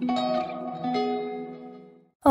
Música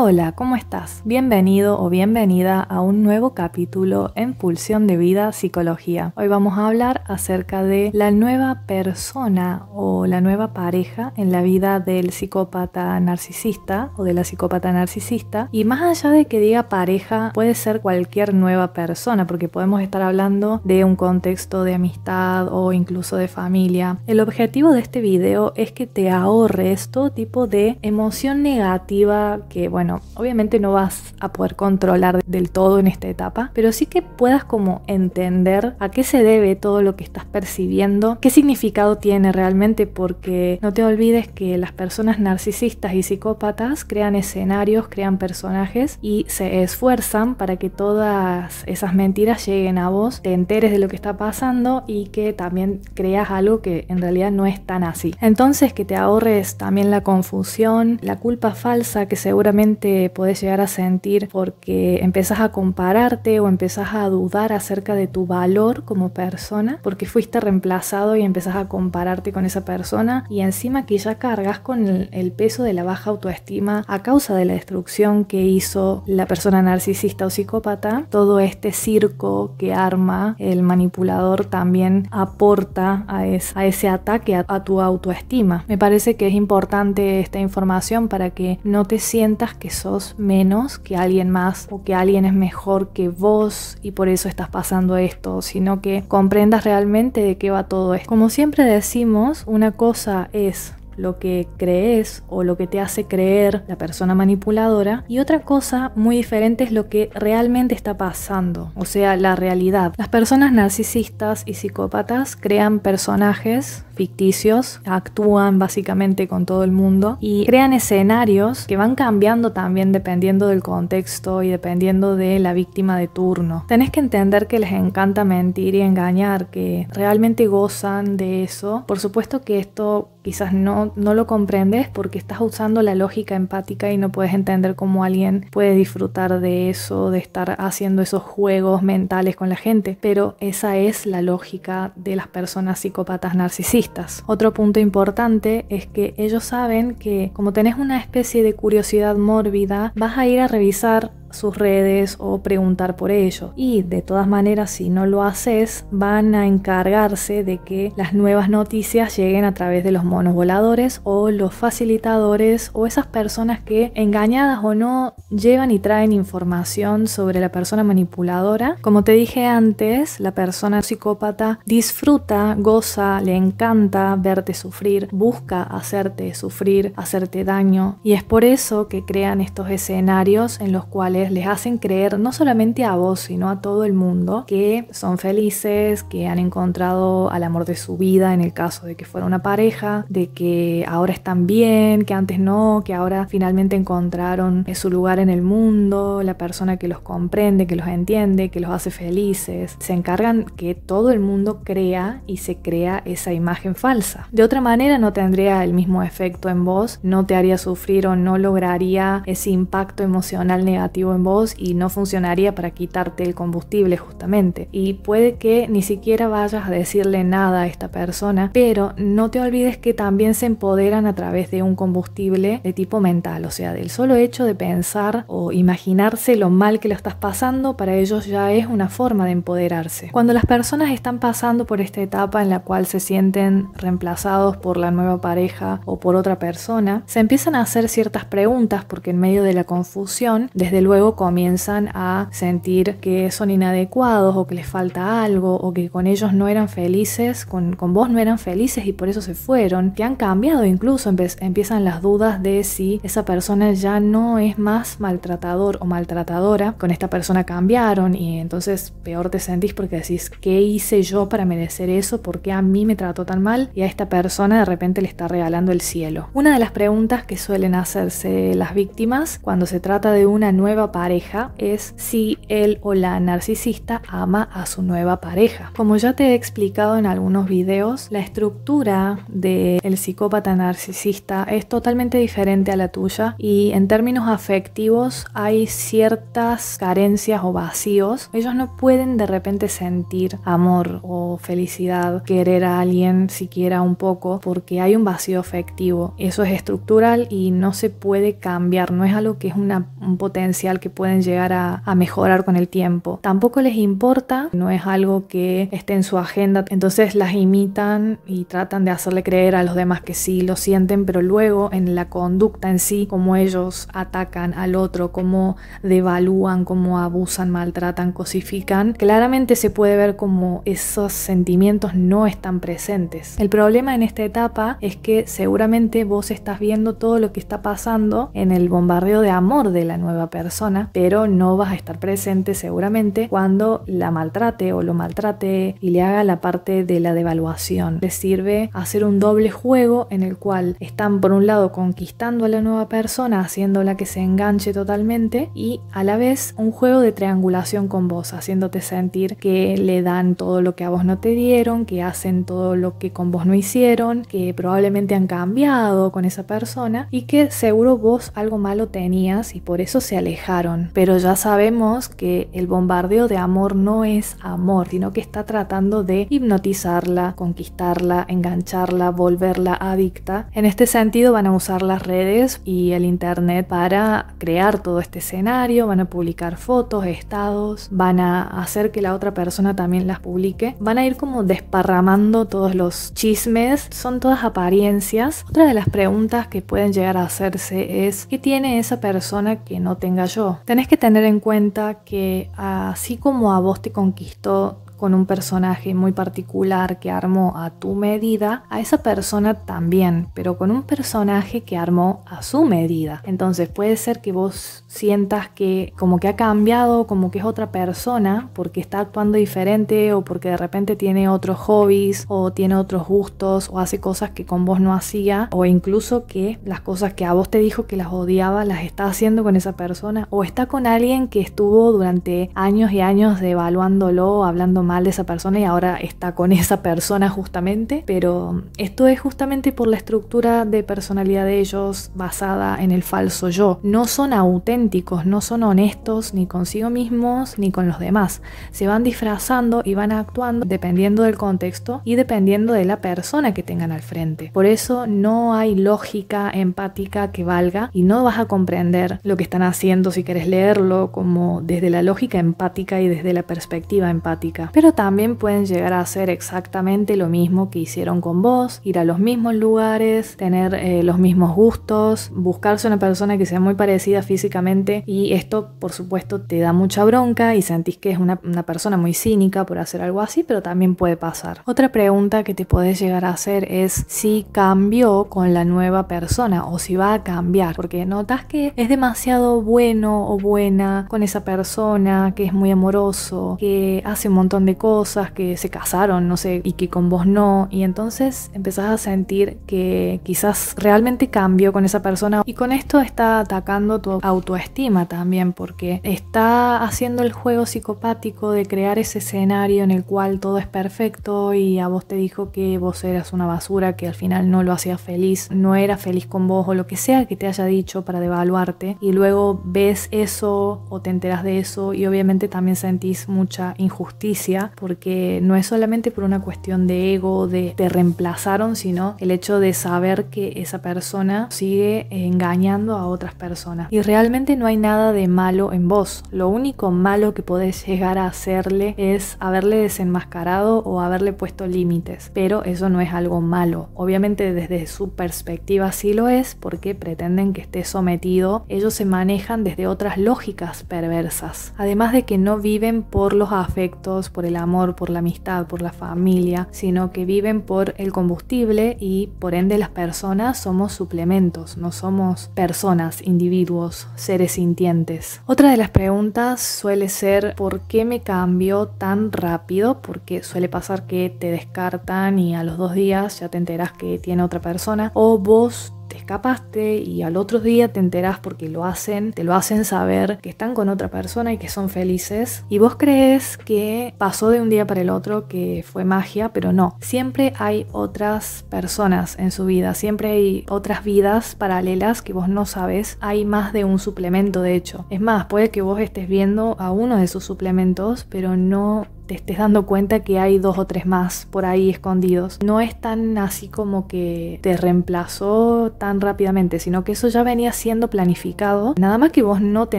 Hola, ¿cómo estás? Bienvenido o bienvenida a un nuevo capítulo en Pulsión de Vida Psicología. Hoy vamos a hablar acerca de la nueva persona o la nueva pareja en la vida del psicópata narcisista o de la psicópata narcisista. Y más allá de que diga pareja, puede ser cualquier nueva persona, porque podemos estar hablando de un contexto de amistad o incluso de familia. El objetivo de este video es que te ahorres todo tipo de emoción negativa que, bueno, obviamente no vas a poder controlar del todo en esta etapa, pero sí que puedas como entender a qué se debe todo lo que estás percibiendo, qué significado tiene realmente, porque no te olvides que las personas narcisistas y psicópatas crean escenarios, crean personajes y se esfuerzan para que todas esas mentiras lleguen a vos, te enteres de lo que está pasando y que también creas algo que en realidad no es tan así. Entonces que te ahorres también la confusión, la culpa falsa que seguramente te puedes llegar a sentir porque empezás a compararte o empezás a dudar acerca de tu valor como persona porque fuiste reemplazado y empezás a compararte con esa persona y encima que ya cargas con el, peso de la baja autoestima a causa de la destrucción que hizo la persona narcisista o psicópata, todo este circo que arma el manipulador también aporta a, ese ataque a tu autoestima. Me parece que es importante esta información para que no te sientas que sos menos que alguien más o que alguien es mejor que vos y por eso estás pasando esto, sino que comprendas realmente de qué va todo esto. Como siempre decimos, una cosa es lo que crees o lo que te hace creer la persona manipuladora y otra cosa muy diferente es lo que realmente está pasando, o sea, la realidad. Las personas narcisistas y psicópatas crean personajes ficticios, actúan básicamente con todo el mundo y crean escenarios que van cambiando también dependiendo del contexto y dependiendo de la víctima de turno. Tenés que entender que les encanta mentir y engañar, que realmente gozan de eso. Por supuesto que esto quizás no, no lo comprendes porque estás usando la lógica empática y no puedes entender cómo alguien puede disfrutar de eso, de estar haciendo esos juegos mentales con la gente, pero esa es la lógica de las personas psicópatas narcisistas. Otro punto importante es que ellos saben que como tenés una especie de curiosidad mórbida, vas a ir a revisar sus redes o preguntar por ello. Y de todas maneras, si no lo haces, van a encargarse de que las nuevas noticias lleguen a través de los monos voladores o los facilitadores o esas personas que, engañadas o no, llevan y traen información sobre la persona manipuladora. Como te dije antes, la persona psicópata disfruta, goza, le encanta verte sufrir, busca hacerte sufrir, hacerte daño. Y es por eso que crean estos escenarios en los cuales les, hacen creer no solamente a vos, sino a todo el mundo, que son felices, que han encontrado al amor de su vida en el caso de que fuera una pareja, de que ahora están bien, que antes no, que ahora finalmente encontraron su lugar en el mundo, la persona que los comprende, que los entiende, que los hace felices. Se encargan que todo el mundo crea y se crea esa imagen falsa. De otra manera no tendría el mismo efecto en vos, no te haría sufrir o no lograría ese impacto emocional negativo en vos y no funcionaría para quitarte el combustible justamente. Y puede que ni siquiera vayas a decirle nada a esta persona, pero no te olvides que también se empoderan a través de un combustible de tipo mental, o sea, del solo hecho de pensar o imaginarse lo mal que lo estás pasando, para ellos ya es una forma de empoderarse. Cuando las personas están pasando por esta etapa en la cual se sienten reemplazados por la nueva pareja o por otra persona, se empiezan a hacer ciertas preguntas porque en medio de la confusión, desde luego comienzan a sentir que son inadecuados o que les falta algo o que con ellos no eran felices, con, con vos no eran felices y por eso se fueron, que han cambiado incluso, empiezan las dudas de si esa persona ya no es más maltratador o maltratadora, con esta persona cambiaron y entonces peor te sentís porque decís, ¿qué hice yo para merecer eso? ¿Por qué a mí me trató tan mal y a esta persona de repente le está regalando el cielo? Una de las preguntas que suelen hacerse las víctimas cuando se trata de una nueva pareja es si él o la narcisista ama a su nueva pareja. Como ya te he explicado en algunos videos, la estructura del psicópata narcisista es totalmente diferente a la tuya y en términos afectivos hay ciertas carencias o vacíos. Ellos no pueden de repente sentir amor o felicidad, querer a alguien siquiera un poco, porque hay un vacío afectivo. Eso es estructural y no se puede cambiar, no es algo que es un potencial que pueden llegar a, mejorar con el tiempo. Tampoco les importa, no es algo que esté en su agenda, entonces las imitan y tratan de hacerle creer a los demás que sí lo sienten, pero luego en la conducta en sí, como ellos atacan al otro, cómo devalúan, cómo abusan, maltratan, cosifican, claramente se puede ver como esos sentimientos no están presentes. El problema en esta etapa es que seguramente vos estás viendo todo lo que está pasando en el bombardeo de amor de la nueva persona pero no vas a estar presente seguramente cuando la maltrate o lo maltrate y le haga la parte de la devaluación. Le sirve hacer un doble juego en el cual están por un lado conquistando a la nueva persona, haciéndola que se enganche totalmente y a la vez un juego de triangulación con vos, haciéndote sentir que le dan todo lo que a vos no te dieron, que hacen todo lo que con vos no hicieron, que probablemente han cambiado con esa persona y que seguro vos algo malo tenías y por eso se alejaron pero ya sabemos que el bombardeo de amor no es amor, sino que está tratando de hipnotizarla, conquistarla, engancharla, volverla adicta. En este sentido van a usar las redes y el internet para crear todo este escenario, van a publicar fotos, estados, van a hacer que la otra persona también las publique, van a ir como desparramando todos los chismes, son todas apariencias. Otra de las preguntas que pueden llegar a hacerse es, ¿qué tiene esa persona que no tenga yo? Tenés que tener en cuenta que así como a vos te conquistó con un personaje muy particular que armó a tu medida, a esa persona también, pero con un personaje que armó a su medida. Entonces puede ser que vos sientas que como que ha cambiado, como que es otra persona, porque está actuando diferente o porque de repente tiene otros hobbies o tiene otros gustos o hace cosas que con vos no hacía o incluso que las cosas que a vos te dijo que las odiaba las está haciendo con esa persona o está con alguien que estuvo durante años y años devaluándolo, hablando de esa persona y ahora está con esa persona justamente, pero esto es justamente por la estructura de personalidad de ellos basada en el falso yo. No son auténticos, no son honestos ni consigo mismos ni con los demás. Se van disfrazando y van actuando dependiendo del contexto y dependiendo de la persona que tengan al frente. Por eso no hay lógica empática que valga y no vas a comprender lo que están haciendo si quieres leerlo como desde la lógica empática y desde la perspectiva empática pero también pueden llegar a hacer exactamente lo mismo que hicieron con vos, ir a los mismos lugares, tener eh, los mismos gustos, buscarse una persona que sea muy parecida físicamente y esto por supuesto te da mucha bronca y sentís que es una, persona muy cínica por hacer algo así, pero también puede pasar. Otra pregunta que te podés llegar a hacer es si cambió con la nueva persona o si va a cambiar, porque notas que es demasiado bueno o buena con esa persona, que es muy amoroso, que hace un montón de cosas, que se casaron, no sé, y que con vos no. Y entonces empezás a sentir que quizás realmente cambió con esa persona. Y con esto está atacando tu autoestima también, porque está haciendo el juego psicopático de crear ese escenario en el cual todo es perfecto y a vos te dijo que vos eras una basura, que al final no lo hacía feliz, no era feliz con vos o lo que sea que te haya dicho para devaluarte. Y luego ves eso o te enteras de eso y obviamente también sentís mucha injusticia porque no es solamente por una cuestión de ego, de te reemplazaron, sino el hecho de saber que esa persona sigue engañando a otras personas. Y realmente no hay nada de malo en vos. Lo único malo que podés llegar a hacerle es haberle desenmascarado o haberle puesto límites. Pero eso no es algo malo. Obviamente desde su perspectiva sí lo es porque pretenden que esté sometido. Ellos se manejan desde otras lógicas perversas. Además de que no viven por los afectos, el amor, por la amistad, por la familia, sino que viven por el combustible y por ende las personas somos suplementos, no somos personas, individuos, seres sintientes. Otra de las preguntas suele ser ¿por qué me cambió tan rápido? Porque suele pasar que te descartan y a los dos días ya te enteras que tiene otra persona o vos te escapaste y al otro día te enterás porque lo hacen, te lo hacen saber que están con otra persona y que son felices. Y vos crees que pasó de un día para el otro, que fue magia, pero no. Siempre hay otras personas en su vida, siempre hay otras vidas paralelas que vos no sabes. Hay más de un suplemento, de hecho. Es más, puede que vos estés viendo a uno de sus suplementos, pero no te estés dando cuenta que hay dos o tres más por ahí escondidos. No es tan así como que te reemplazó tan rápidamente, sino que eso ya venía siendo planificado, nada más que vos no te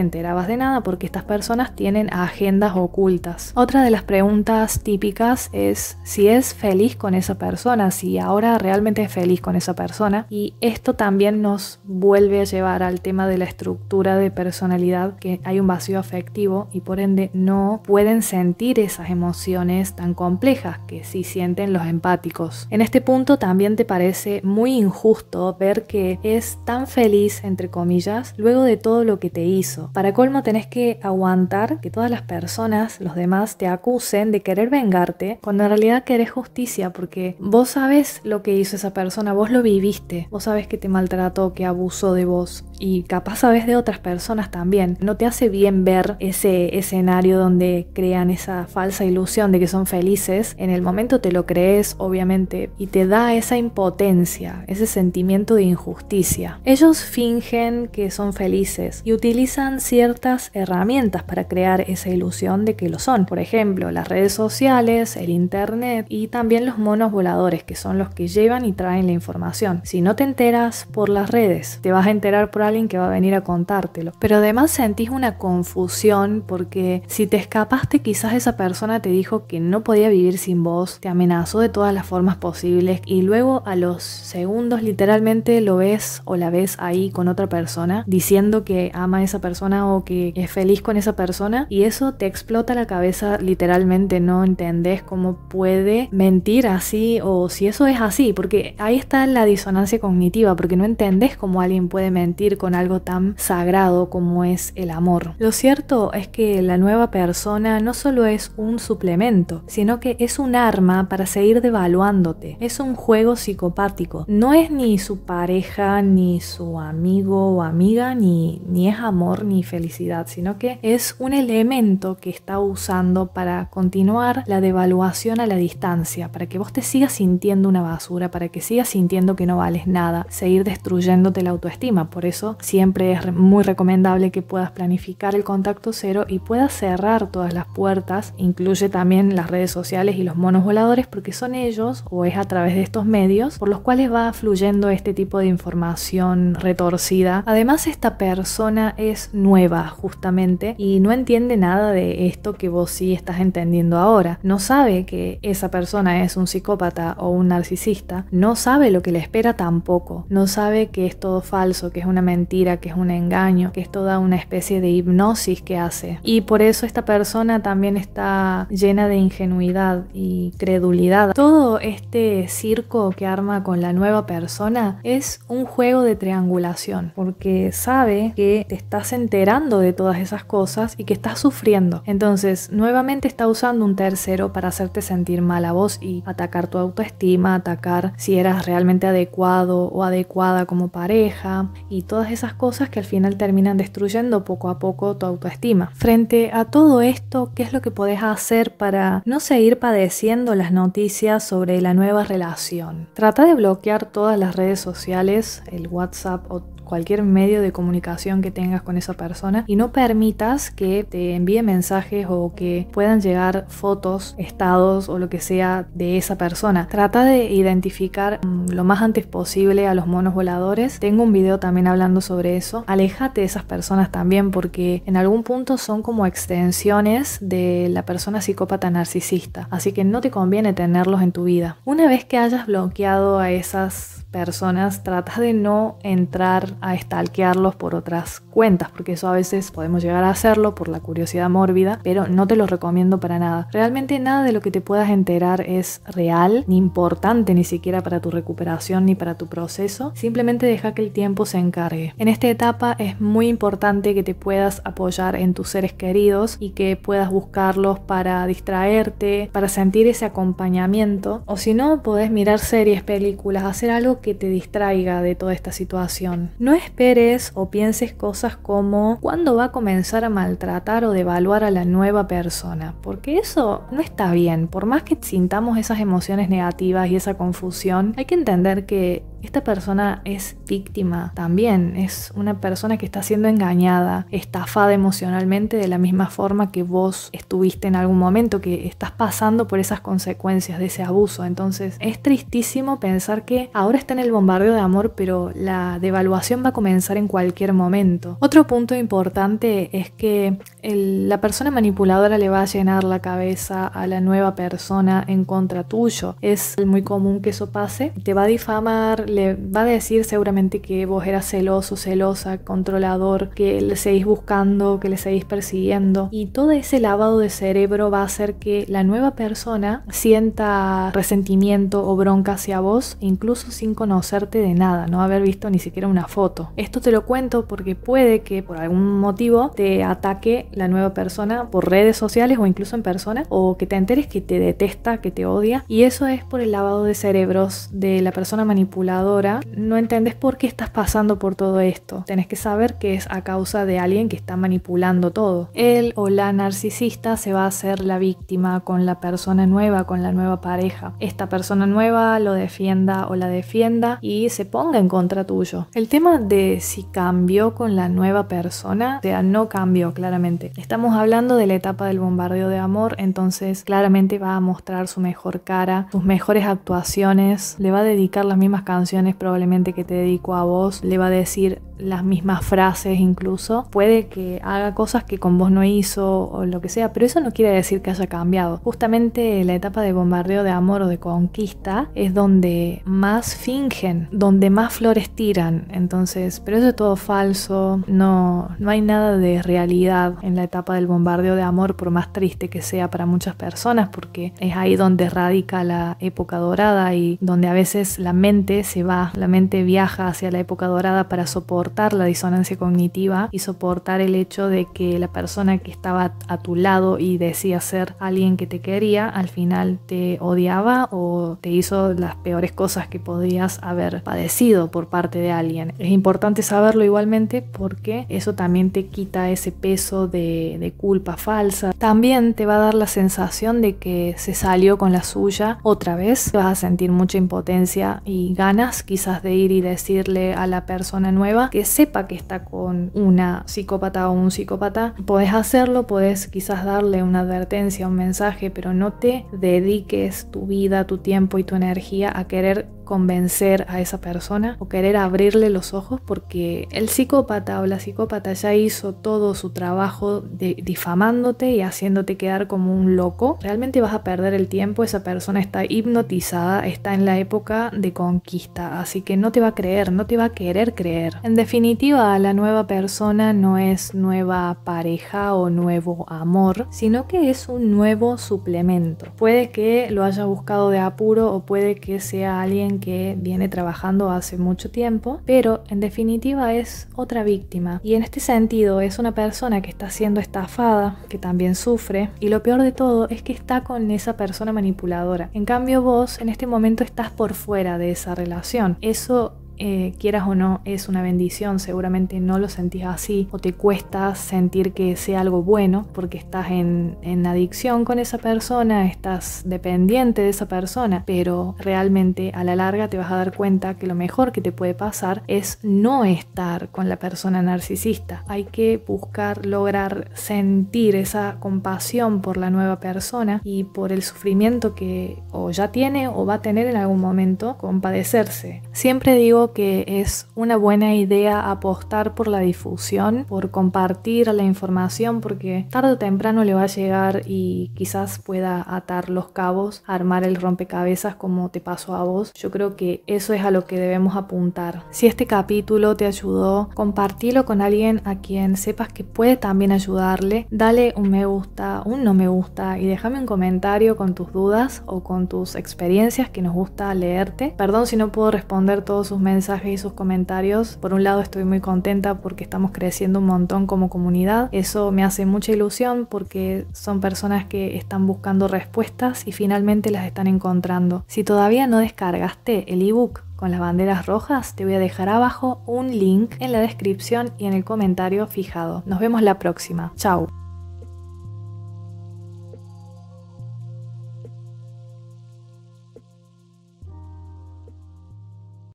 enterabas de nada porque estas personas tienen agendas ocultas. Otra de las preguntas típicas es si es feliz con esa persona, si ahora realmente es feliz con esa persona y esto también nos vuelve a llevar al tema de la estructura de personalidad que hay un vacío afectivo y por ende no pueden sentir esas emociones emociones tan complejas que sí sienten los empáticos. En este punto también te parece muy injusto ver que es tan feliz, entre comillas, luego de todo lo que te hizo. Para colmo tenés que aguantar que todas las personas, los demás, te acusen de querer vengarte cuando en realidad querés justicia porque vos sabés lo que hizo esa persona, vos lo viviste, vos sabés que te maltrató, que abusó de vos y capaz a veces de otras personas también. No te hace bien ver ese escenario donde crean esa falsa ilusión de que son felices. En el momento te lo crees, obviamente, y te da esa impotencia, ese sentimiento de injusticia. Ellos fingen que son felices y utilizan ciertas herramientas para crear esa ilusión de que lo son. Por ejemplo, las redes sociales, el internet y también los monos voladores, que son los que llevan y traen la información. Si no te enteras por las redes, te vas a enterar por algo que va a venir a contártelo. Pero además sentís una confusión porque si te escapaste quizás esa persona te dijo que no podía vivir sin vos, te amenazó de todas las formas posibles y luego a los segundos literalmente lo ves o la ves ahí con otra persona diciendo que ama a esa persona o que es feliz con esa persona y eso te explota la cabeza literalmente, no entendés cómo puede mentir así o si eso es así, porque ahí está la disonancia cognitiva, porque no entendés cómo alguien puede mentir con algo tan sagrado como es el amor. Lo cierto es que la nueva persona no solo es un suplemento, sino que es un arma para seguir devaluándote. Es un juego psicopático. No es ni su pareja, ni su amigo o amiga, ni, ni es amor ni felicidad, sino que es un elemento que está usando para continuar la devaluación a la distancia, para que vos te sigas sintiendo una basura, para que sigas sintiendo que no vales nada, seguir destruyéndote la autoestima. Por eso siempre es muy recomendable que puedas planificar el contacto cero y puedas cerrar todas las puertas, incluye también las redes sociales y los monos voladores, porque son ellos o es a través de estos medios por los cuales va fluyendo este tipo de información retorcida. Además, esta persona es nueva justamente y no entiende nada de esto que vos sí estás entendiendo ahora. No sabe que esa persona es un psicópata o un narcisista, no sabe lo que le espera tampoco, no sabe que es todo falso, que es una mentira, que es un engaño, que es toda una especie de hipnosis que hace. Y por eso esta persona también está llena de ingenuidad y credulidad. Todo este circo que arma con la nueva persona es un juego de triangulación, porque sabe que te estás enterando de todas esas cosas y que estás sufriendo. Entonces, nuevamente está usando un tercero para hacerte sentir mal a vos y atacar tu autoestima, atacar si eras realmente adecuado o adecuada como pareja y todas esas cosas que al final terminan destruyendo poco a poco tu autoestima. Frente a todo esto, ¿qué es lo que podés hacer para no seguir padeciendo las noticias sobre la nueva relación? Trata de bloquear todas las redes sociales, el WhatsApp o cualquier medio de comunicación que tengas con esa persona y no permitas que te envíe mensajes o que puedan llegar fotos, estados o lo que sea de esa persona. Trata de identificar mm, lo más antes posible a los monos voladores. Tengo un video también hablando sobre eso. Aléjate de esas personas también porque en algún punto son como extensiones de la persona psicópata narcisista. Así que no te conviene tenerlos en tu vida. Una vez que hayas bloqueado a esas personas, trata de no entrar a stalkearlos por otras cuentas, porque eso a veces podemos llegar a hacerlo por la curiosidad mórbida, pero no te lo recomiendo para nada. Realmente nada de lo que te puedas enterar es real, ni importante ni siquiera para tu recuperación ni para tu proceso, simplemente deja que el tiempo se encargue. En esta etapa es muy importante que te puedas apoyar en tus seres queridos y que puedas buscarlos para distraerte, para sentir ese acompañamiento, o si no, podés mirar series, películas, hacer algo que te distraiga de toda esta situación. No esperes o pienses cosas como cuándo va a comenzar a maltratar o devaluar a la nueva persona, porque eso no está bien. Por más que sintamos esas emociones negativas y esa confusión, hay que entender que esta persona es víctima también, es una persona que está siendo engañada, estafada emocionalmente de la misma forma que vos estuviste en algún momento, que estás pasando por esas consecuencias de ese abuso. Entonces es tristísimo pensar que ahora está en el bombardeo de amor, pero la devaluación va a comenzar en cualquier momento. Otro punto importante es que la persona manipuladora le va a llenar la cabeza a la nueva persona en contra tuyo. Es muy común que eso pase. Te va a difamar, le va a decir seguramente que vos eras celoso, celosa, controlador, que le seguís buscando, que le seguís persiguiendo. Y todo ese lavado de cerebro va a hacer que la nueva persona sienta resentimiento o bronca hacia vos, incluso sin conocerte de nada, no haber visto ni siquiera una foto. Esto te lo cuento porque puede que por algún motivo te ataque la nueva persona por redes sociales o incluso en persona, o que te enteres que te detesta, que te odia, y eso es por el lavado de cerebros de la persona manipuladora. No entendés por qué estás pasando por todo esto. Tenés que saber que es a causa de alguien que está manipulando todo. Él o la narcisista se va a hacer la víctima con la persona nueva, con la nueva pareja. Esta persona nueva lo defienda o la defienda y se ponga en contra tuyo. El tema de si cambió con la nueva persona, o sea, no cambió claramente. Estamos hablando de la etapa del bombardeo de amor, entonces claramente va a mostrar su mejor cara, sus mejores actuaciones, le va a dedicar las mismas canciones probablemente que te dedico a vos, le va a decir las mismas frases incluso. Puede que haga cosas que con vos no hizo o lo que sea, pero eso no quiere decir que haya cambiado. Justamente la etapa de bombardeo de amor o de conquista es donde más fingen, donde más flores tiran. Entonces, pero eso es todo falso, no, no hay nada de realidad en la etapa del bombardeo de amor, por más triste que sea para muchas personas, porque es ahí donde radica la época dorada y donde a veces la mente se va, la mente viaja hacia la época dorada para soportar la disonancia cognitiva y soportar el hecho de que la persona que estaba a tu lado y decía ser alguien que te quería, al final te odiaba o te hizo las peores cosas que podrías haber padecido por parte de alguien. Es importante saberlo igualmente porque eso también te quita ese peso de culpa falsa. También te va a dar la sensación de que se salió con la suya otra vez. Vas a sentir mucha impotencia y ganas quizás de ir y decirle a la persona nueva, que sepa que está con una psicópata o un psicópata, podés hacerlo, podés quizás darle una advertencia, un mensaje, pero no te dediques tu vida, tu tiempo y tu energía a querer convencer a esa persona o querer abrirle los ojos porque el psicópata o la psicópata ya hizo todo su trabajo de difamándote y haciéndote quedar como un loco. Realmente vas a perder el tiempo, esa persona está hipnotizada, está en la época de conquista, así que no te va a creer, no te va a querer creer. En definitiva, la nueva persona no es nueva pareja o nuevo amor, sino que es un nuevo suplemento. Puede que lo haya buscado de apuro o puede que sea alguien que viene trabajando hace mucho tiempo, pero en definitiva es otra víctima. Y en este sentido es una persona que está siendo estafada, que también sufre, y lo peor de todo es que está con esa persona manipuladora. En cambio vos en este momento estás por fuera de esa relación. Eso eh, quieras o no, es una bendición. Seguramente no lo sentís así o te cuesta sentir que sea algo bueno porque estás en, en adicción con esa persona, estás dependiente de esa persona, pero realmente a la larga te vas a dar cuenta que lo mejor que te puede pasar es no estar con la persona narcisista. Hay que buscar lograr sentir esa compasión por la nueva persona y por el sufrimiento que o ya tiene o va a tener en algún momento, compadecerse. Siempre digo que es una buena idea apostar por la difusión, por compartir la información, porque tarde o temprano le va a llegar y quizás pueda atar los cabos, armar el rompecabezas como te pasó a vos. Yo creo que eso es a lo que debemos apuntar. Si este capítulo te ayudó, compartilo con alguien a quien sepas que puede también ayudarle. Dale un me gusta, un no me gusta y déjame un comentario con tus dudas o con tus experiencias que nos gusta leerte. Perdón si no puedo responder todos sus mensajes mensajes y sus comentarios. Por un lado estoy muy contenta porque estamos creciendo un montón como comunidad. Eso me hace mucha ilusión porque son personas que están buscando respuestas y finalmente las están encontrando. Si todavía no descargaste el ebook con las banderas rojas, te voy a dejar abajo un link en la descripción y en el comentario fijado. Nos vemos la próxima. Chao.